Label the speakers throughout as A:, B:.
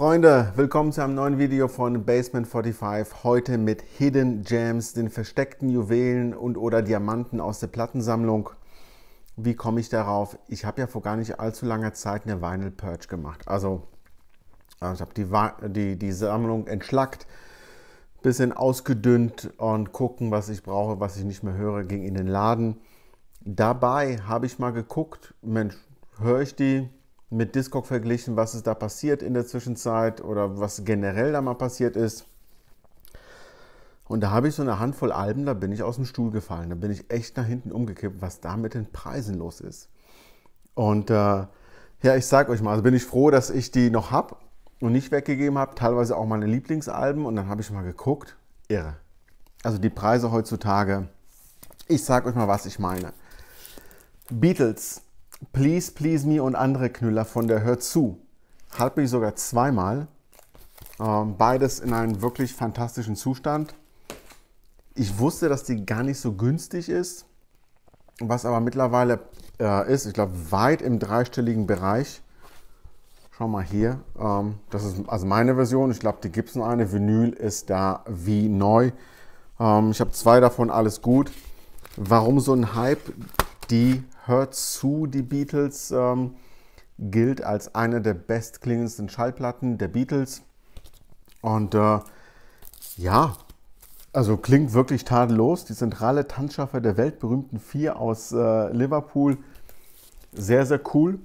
A: Freunde, willkommen zu einem neuen Video von Basement 45. Heute mit Hidden Gems, den versteckten Juwelen und oder Diamanten aus der Plattensammlung. Wie komme ich darauf? Ich habe ja vor gar nicht allzu langer Zeit eine Vinyl Purge gemacht. Also äh, ich habe die, die, die Sammlung entschlackt, bisschen ausgedünnt und gucken, was ich brauche, was ich nicht mehr höre, ging in den Laden. Dabei habe ich mal geguckt, Mensch, höre ich die? mit Discog verglichen, was ist da passiert in der Zwischenzeit oder was generell da mal passiert ist. Und da habe ich so eine Handvoll Alben, da bin ich aus dem Stuhl gefallen, da bin ich echt nach hinten umgekippt, was da mit den Preisen los ist. Und äh, ja, ich sage euch mal, also bin ich froh, dass ich die noch habe und nicht weggegeben habe, teilweise auch meine Lieblingsalben und dann habe ich mal geguckt, irre. Also die Preise heutzutage, ich sage euch mal, was ich meine. Beatles, Please, Please Me und andere Knüller von der Hör zu. Hat mich sogar zweimal. Ähm, beides in einem wirklich fantastischen Zustand. Ich wusste, dass die gar nicht so günstig ist, was aber mittlerweile äh, ist, ich glaube, weit im dreistelligen Bereich. Schau mal hier, ähm, das ist also meine Version. Ich glaube, die gibt es nur eine. Vinyl ist da wie neu. Ähm, ich habe zwei davon, alles gut. Warum so ein Hype? Die Hört zu, die Beatles ähm, gilt als eine der bestklingendsten Schallplatten der Beatles. Und äh, ja, also klingt wirklich tadellos. Die zentrale Tanzschaffer der weltberühmten Vier aus äh, Liverpool. Sehr, sehr cool.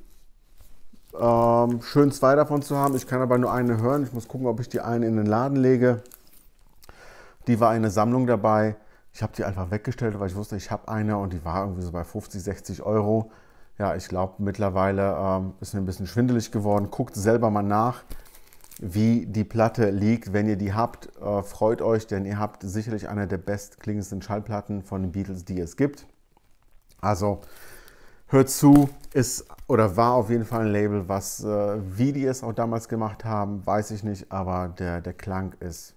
A: Ähm, schön zwei davon zu haben. Ich kann aber nur eine hören. Ich muss gucken, ob ich die eine in den Laden lege. Die war eine Sammlung dabei. Ich habe die einfach weggestellt, weil ich wusste, ich habe eine und die war irgendwie so bei 50, 60 Euro. Ja, ich glaube, mittlerweile ähm, ist mir ein bisschen schwindelig geworden. Guckt selber mal nach, wie die Platte liegt. Wenn ihr die habt, äh, freut euch, denn ihr habt sicherlich eine der bestklingendsten Schallplatten von den Beatles, die es gibt. Also hört zu, ist oder war auf jeden Fall ein Label, was, äh, wie die es auch damals gemacht haben, weiß ich nicht, aber der, der Klang ist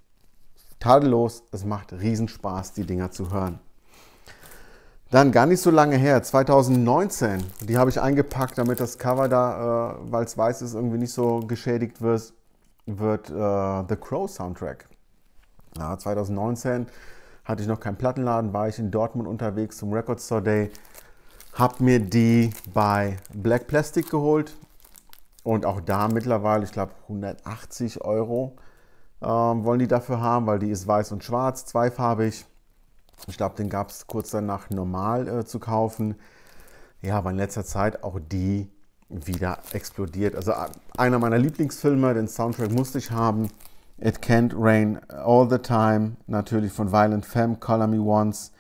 A: tadellos. Es macht Riesenspaß, die Dinger zu hören. Dann gar nicht so lange her, 2019, die habe ich eingepackt, damit das Cover da, äh, weil es weiß ist, irgendwie nicht so geschädigt wird, wird äh, The Crow Soundtrack. Ja, 2019 hatte ich noch keinen Plattenladen, war ich in Dortmund unterwegs zum Record Store Day, habe mir die bei Black Plastic geholt und auch da mittlerweile, ich glaube, 180 Euro ähm, wollen die dafür haben, weil die ist weiß und schwarz, zweifarbig. Ich glaube, den gab es kurz danach normal äh, zu kaufen. Ja, aber in letzter Zeit auch die wieder explodiert. Also äh, einer meiner Lieblingsfilme, den Soundtrack musste ich haben. It Can't Rain All the Time, natürlich von Violent Femme, Color Me Once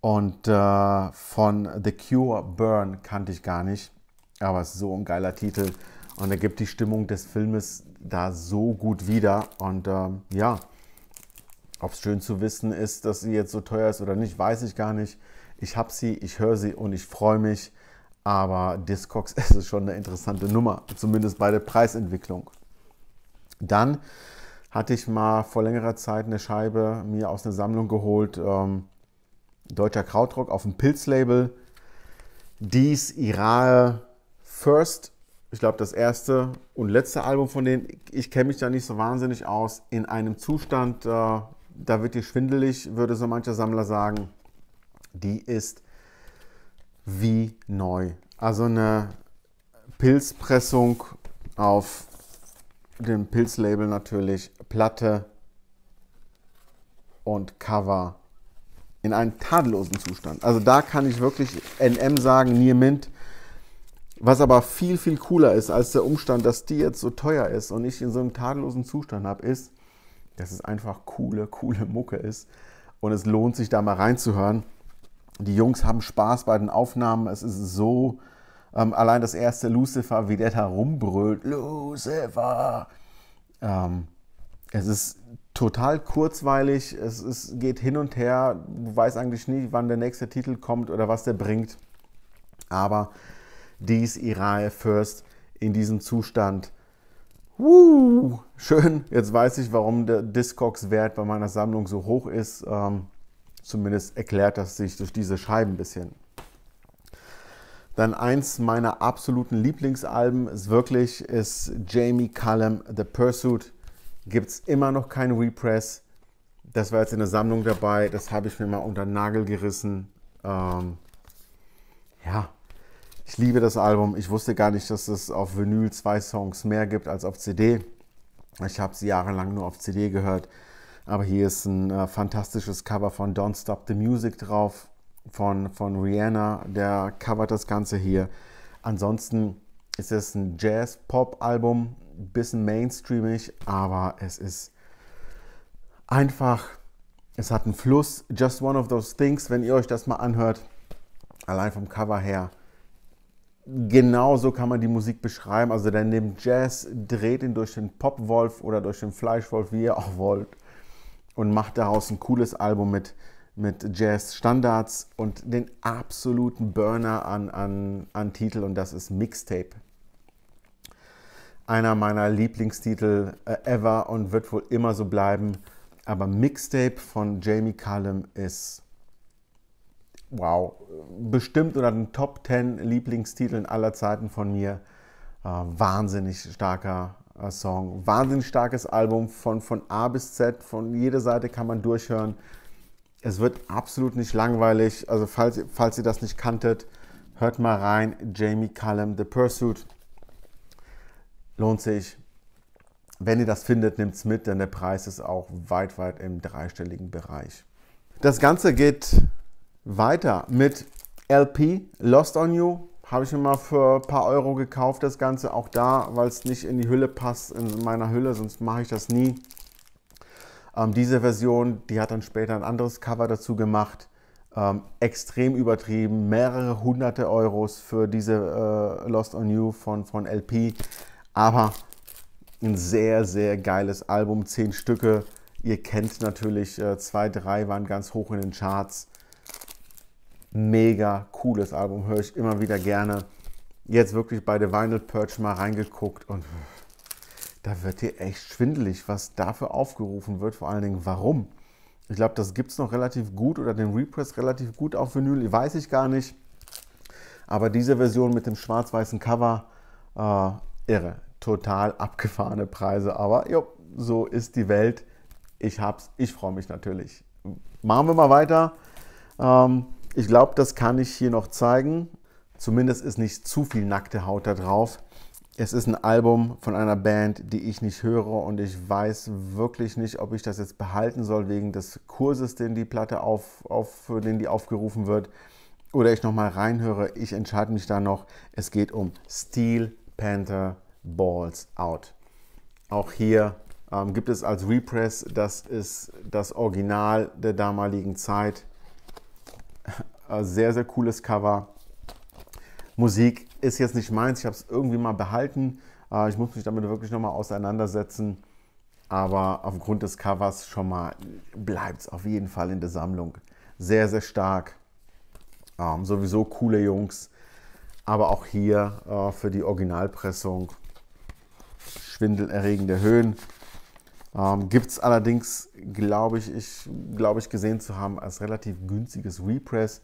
A: und äh, von The Cure Burn kannte ich gar nicht. Aber es ist so ein geiler Titel und er gibt die Stimmung des Filmes da so gut wieder. Und ähm, ja, ob es schön zu wissen ist, dass sie jetzt so teuer ist oder nicht, weiß ich gar nicht. Ich habe sie, ich höre sie und ich freue mich. Aber Discogs ist schon eine interessante Nummer, zumindest bei der Preisentwicklung. Dann hatte ich mal vor längerer Zeit eine Scheibe mir aus einer Sammlung geholt. Ähm, deutscher Krautrock auf dem Pilzlabel. Dies Irae First ich glaube, das erste und letzte Album von denen, ich kenne mich da nicht so wahnsinnig aus, in einem Zustand, äh, da wird die schwindelig, würde so mancher Sammler sagen. Die ist wie neu. Also eine Pilzpressung auf dem Pilzlabel natürlich, Platte und Cover in einem tadellosen Zustand. Also da kann ich wirklich NM sagen, Near Mint was aber viel, viel cooler ist als der Umstand, dass die jetzt so teuer ist und ich in so einem tadellosen Zustand habe, ist, dass es einfach coole, coole Mucke ist. Und es lohnt sich da mal reinzuhören. Die Jungs haben Spaß bei den Aufnahmen. Es ist so, ähm, allein das erste Lucifer, wie der da rumbrüllt. Lucifer! Ähm, es ist total kurzweilig. Es ist, geht hin und her. Du weißt eigentlich nie, wann der nächste Titel kommt oder was der bringt. Aber dies Irae First in diesem Zustand. Woo! Schön, jetzt weiß ich, warum der Discogs-Wert bei meiner Sammlung so hoch ist. Ähm, zumindest erklärt das sich durch diese Scheiben ein bisschen. Dann eins meiner absoluten Lieblingsalben ist wirklich ist Jamie Cullum The Pursuit. Gibt es immer noch keinen Repress. Das war jetzt in der Sammlung dabei. Das habe ich mir mal unter den Nagel gerissen. Ähm, ja, ich liebe das Album. Ich wusste gar nicht, dass es auf Vinyl zwei Songs mehr gibt als auf CD. Ich habe sie jahrelang nur auf CD gehört. Aber hier ist ein äh, fantastisches Cover von Don't Stop the Music drauf, von, von Rihanna. Der covert das Ganze hier. Ansonsten ist es ein Jazz-Pop-Album, bisschen mainstreamig, aber es ist einfach, es hat einen Fluss. Just One of Those Things, wenn ihr euch das mal anhört, allein vom Cover her, Genauso kann man die Musik beschreiben. Also der nimmt Jazz, dreht ihn durch den Popwolf oder durch den Fleischwolf, wie ihr auch wollt, und macht daraus ein cooles Album mit, mit Jazz-Standards und den absoluten Burner an, an, an Titel und das ist Mixtape. Einer meiner Lieblingstitel äh, ever und wird wohl immer so bleiben. Aber Mixtape von Jamie Cullum ist wow, bestimmt unter den Top 10 Lieblingstiteln aller Zeiten von mir. Äh, wahnsinnig starker äh, Song, wahnsinnig starkes Album von, von A bis Z, von jeder Seite kann man durchhören. Es wird absolut nicht langweilig. Also, falls, falls ihr das nicht kanntet, hört mal rein. Jamie Cullum, The Pursuit. Lohnt sich. Wenn ihr das findet, nehmt es mit, denn der Preis ist auch weit, weit im dreistelligen Bereich. Das Ganze geht weiter mit LP, Lost on You. Habe ich mir mal für ein paar Euro gekauft, das Ganze. Auch da, weil es nicht in die Hülle passt, in meiner Hülle, sonst mache ich das nie. Ähm, diese Version, die hat dann später ein anderes Cover dazu gemacht. Ähm, extrem übertrieben, mehrere hunderte Euros für diese äh, Lost on You von, von LP. Aber ein sehr, sehr geiles Album, zehn Stücke. Ihr kennt natürlich, äh, zwei, drei waren ganz hoch in den Charts mega cooles Album, höre ich immer wieder gerne. Jetzt wirklich bei The Vinyl Purge mal reingeguckt und da wird dir echt schwindelig, was dafür aufgerufen wird, vor allen Dingen warum. Ich glaube, das gibt es noch relativ gut oder den Repress relativ gut auf Vinyl, weiß ich gar nicht. Aber diese Version mit dem schwarz-weißen Cover, äh, irre. Total abgefahrene Preise, aber jo, so ist die Welt. Ich hab's, ich freue mich natürlich. Machen wir mal weiter. Ähm, ich glaube, das kann ich hier noch zeigen. Zumindest ist nicht zu viel nackte Haut da drauf. Es ist ein Album von einer Band, die ich nicht höre und ich weiß wirklich nicht, ob ich das jetzt behalten soll wegen des Kurses, den die Platte auf, auf den die aufgerufen wird, oder ich nochmal reinhöre. Ich entscheide mich da noch. Es geht um Steel Panther Balls Out. Auch hier ähm, gibt es als Repress, das ist das Original der damaligen Zeit. Äh, sehr, sehr cooles Cover. Musik ist jetzt nicht meins, ich habe es irgendwie mal behalten. Äh, ich muss mich damit wirklich nochmal auseinandersetzen. Aber aufgrund des Covers schon mal bleibt es auf jeden Fall in der Sammlung. Sehr, sehr stark. Ähm, sowieso coole Jungs. Aber auch hier äh, für die Originalpressung schwindelerregende Höhen. Ähm, Gibt es allerdings, glaube ich, ich glaube ich gesehen zu haben, als relativ günstiges Repress.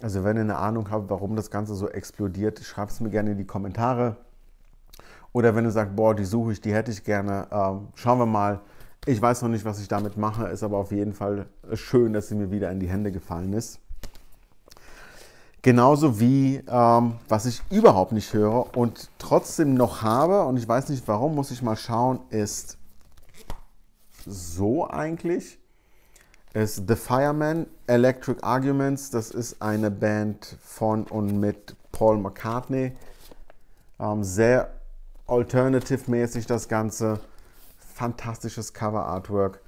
A: Also wenn ihr eine Ahnung habt, warum das Ganze so explodiert, schreibt es mir gerne in die Kommentare. Oder wenn ihr sagt, boah, die suche ich, die hätte ich gerne, ähm, schauen wir mal. Ich weiß noch nicht, was ich damit mache, ist aber auf jeden Fall schön, dass sie mir wieder in die Hände gefallen ist. Genauso wie, ähm, was ich überhaupt nicht höre und trotzdem noch habe, und ich weiß nicht warum, muss ich mal schauen, ist so eigentlich. Ist The Fireman, Electric Arguments, das ist eine Band von und mit Paul McCartney. Ähm, sehr alternative-mäßig das Ganze. Fantastisches Cover-Artwork.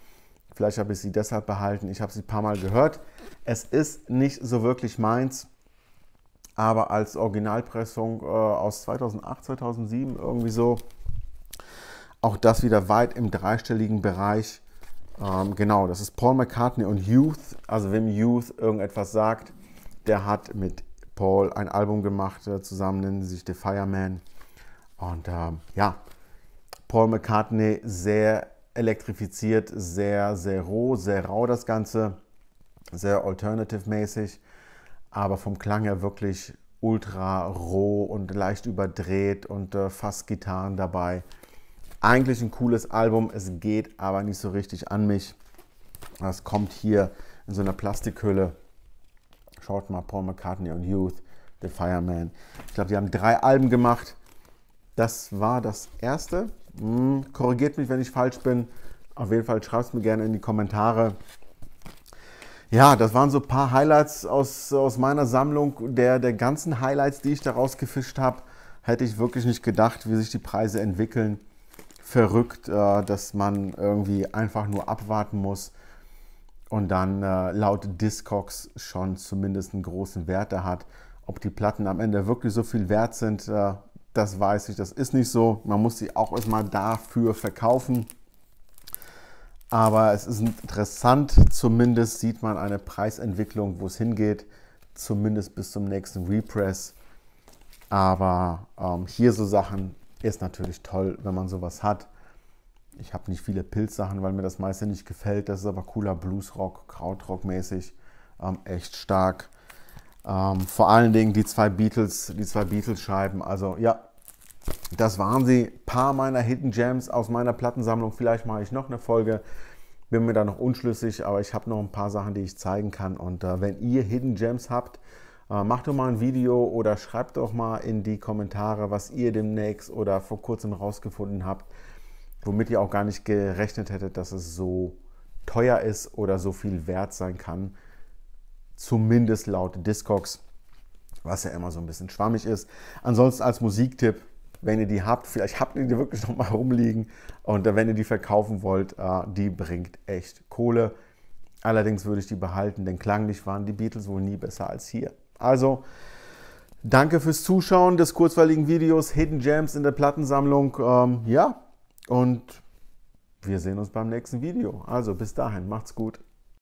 A: Vielleicht habe ich sie deshalb behalten. Ich habe sie ein paar Mal gehört. Es ist nicht so wirklich meins, aber als Originalpressung äh, aus 2008, 2007 irgendwie so auch das wieder weit im dreistelligen Bereich. Ähm, genau, das ist Paul McCartney und Youth. Also wenn Youth irgendetwas sagt, der hat mit Paul ein Album gemacht, äh, zusammen nennen sie sich The Fireman. Und ähm, ja, Paul McCartney sehr elektrifiziert, sehr, sehr roh, sehr rau das Ganze, sehr alternative-mäßig, aber vom Klang her wirklich ultra roh und leicht überdreht und äh, fast Gitarren dabei. Eigentlich ein cooles Album, es geht aber nicht so richtig an mich. Es kommt hier in so einer Plastikhülle. Schaut mal, Paul McCartney und Youth, The Fireman. Ich glaube, die haben drei Alben gemacht. Das war das erste. Hm, korrigiert mich, wenn ich falsch bin. Auf jeden Fall schreibt es mir gerne in die Kommentare. Ja, das waren so ein paar Highlights aus, aus meiner Sammlung, der, der ganzen Highlights, die ich daraus gefischt habe. Hätte ich wirklich nicht gedacht, wie sich die Preise entwickeln verrückt, äh, dass man irgendwie einfach nur abwarten muss und dann äh, laut Discogs schon zumindest einen großen Wert da hat. Ob die Platten am Ende wirklich so viel wert sind, äh, das weiß ich, das ist nicht so. Man muss sie auch erstmal dafür verkaufen. Aber es ist interessant, zumindest sieht man eine Preisentwicklung, wo es hingeht, zumindest bis zum nächsten Repress. Aber ähm, hier so Sachen ist natürlich toll, wenn man sowas hat. Ich habe nicht viele Pilzsachen, weil mir das meiste nicht gefällt. Das ist aber cooler Bluesrock, Krautrock-mäßig, ähm, echt stark. Ähm, vor allen Dingen die zwei Beatles, die zwei Beatles-Scheiben. Also ja, das waren sie. Ein paar meiner Hidden Gems aus meiner Plattensammlung. Vielleicht mache ich noch eine Folge. Bin mir da noch unschlüssig, aber ich habe noch ein paar Sachen, die ich zeigen kann. Und äh, wenn ihr Hidden Gems habt, äh, macht doch mal ein Video oder schreibt doch mal in die Kommentare, was ihr demnächst oder vor kurzem rausgefunden habt, womit ihr auch gar nicht gerechnet hättet, dass es so teuer ist oder so viel wert sein kann. Zumindest laut Discogs, was ja immer so ein bisschen schwammig ist. Ansonsten als Musiktipp, wenn ihr die habt, vielleicht habt ihr die wirklich noch mal rumliegen und wenn ihr die verkaufen wollt, äh, die bringt echt Kohle. Allerdings würde ich die behalten, denn klanglich waren die Beatles wohl nie besser als hier. Also, danke fürs Zuschauen des kurzweiligen Videos Hidden Gems in der Plattensammlung. Ähm, ja, und wir sehen uns beim nächsten Video. Also, bis dahin, macht's gut.